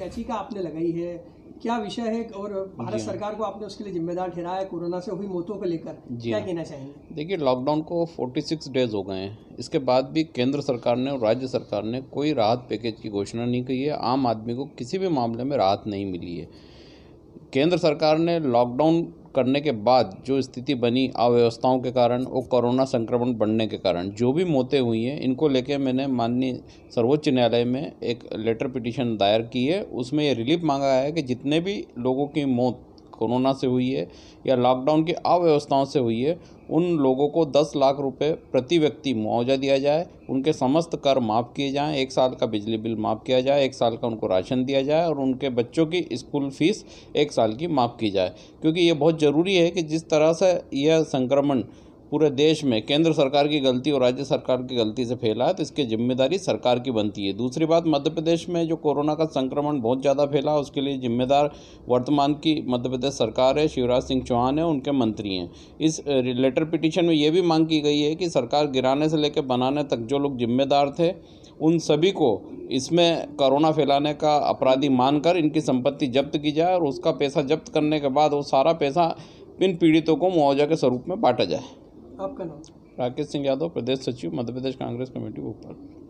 याचिका आपने लगाई है क्या विषय है और भारत हाँ। सरकार को आपने उसके लिए जिम्मेदार ठहराया है कोरोना से हुई मौतों को लेकर क्या हाँ। कहना चाहिए देखिए लॉकडाउन को 46 डेज हो गए हैं इसके बाद भी केंद्र सरकार ने और राज्य सरकार ने कोई राहत पैकेज की घोषणा नहीं की है आम आदमी को किसी भी मामले में राहत नहीं मिली है केंद्र सरकार ने लॉकडाउन करने के बाद जो स्थिति बनी अव्यवस्थाओं के कारण और कोरोना संक्रमण बढ़ने के कारण जो भी मौतें हुई हैं इनको लेके मैंने माननीय सर्वोच्च न्यायालय में एक लेटर पिटिशन दायर की है उसमें ये रिलीफ मांगा है कि जितने भी लोगों की मौत कोरोना से हुई है या लॉकडाउन की अव्यवस्थाओं से हुई है उन लोगों को दस लाख रुपए प्रति व्यक्ति मुआवजा दिया जाए उनके समस्त कर माफ़ किए जाएं एक साल का बिजली बिल माफ़ किया जाए एक साल का उनको राशन दिया जाए और उनके बच्चों की स्कूल फीस एक साल की माफ़ की जाए क्योंकि ये बहुत ज़रूरी है कि जिस तरह से यह संक्रमण पूरे देश में केंद्र सरकार की गलती और राज्य सरकार की गलती से फैला है तो इसकी जिम्मेदारी सरकार की बनती है दूसरी बात मध्य प्रदेश में जो कोरोना का संक्रमण बहुत ज़्यादा फैला उसके लिए जिम्मेदार वर्तमान की मध्य प्रदेश सरकार है शिवराज सिंह चौहान है उनके मंत्री हैं इस लेटर पिटिशन में ये भी मांग की गई है कि सरकार गिराने से लेकर बनाने तक जो लोग जिम्मेदार थे उन सभी को इसमें कोरोना फैलाने का अपराधी मानकर इनकी संपत्ति जब्त की जाए और उसका पैसा जब्त करने के बाद वो सारा पैसा इन पीड़ितों को मुआवजा के स्वरूप में बांटा जाए आपका नाम राकेश सिंह यादव प्रदेश सचिव मध्य प्रदेश कांग्रेस कमेटी भोपाल